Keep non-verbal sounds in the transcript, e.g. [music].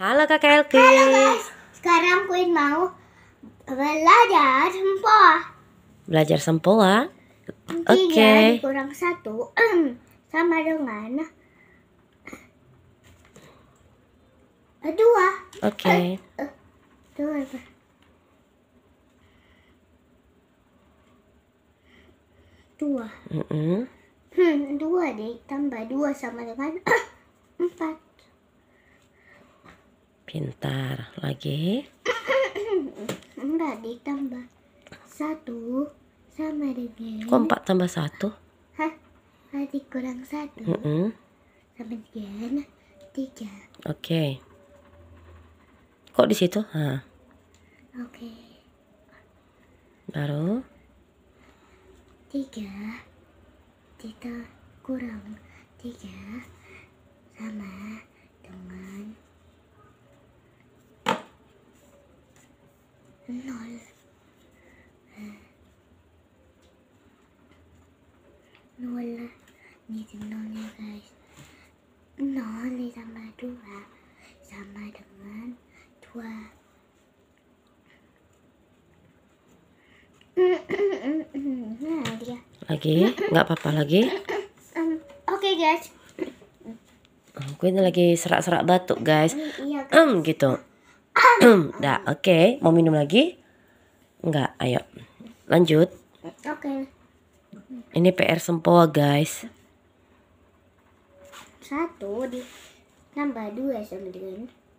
Halo Kakak Elke. Halo guys. Sekarang Queen mau belajar sempoa. Belajar sempoa? Oke. Okay. Kurang satu sama dengan eh, eh, dua. Oke. Okay. Dua. Dua. Mm -mm. Hmm, dua deh tambah dua sama dengan eh, pintar lagi enggak ditambah satu sama dengan kok empat tambah satu hah masih kurang satu mm -mm. sama dengan tiga oke okay. kok di situ ha oke okay. baru tiga kita kurang tiga sama nol nol ini ya guys nol sama dua sama dengan dua lagi nggak apa-apa lagi oke okay, guys oh, aku ini lagi serak-serak batuk guys um, iya, guys. um gitu nah, [clears throat] oke. Okay. Mau minum lagi? Enggak, ayo. Lanjut. Oke. Okay. Ini PR sempoa, guys. Satu ditambah dua sama dengan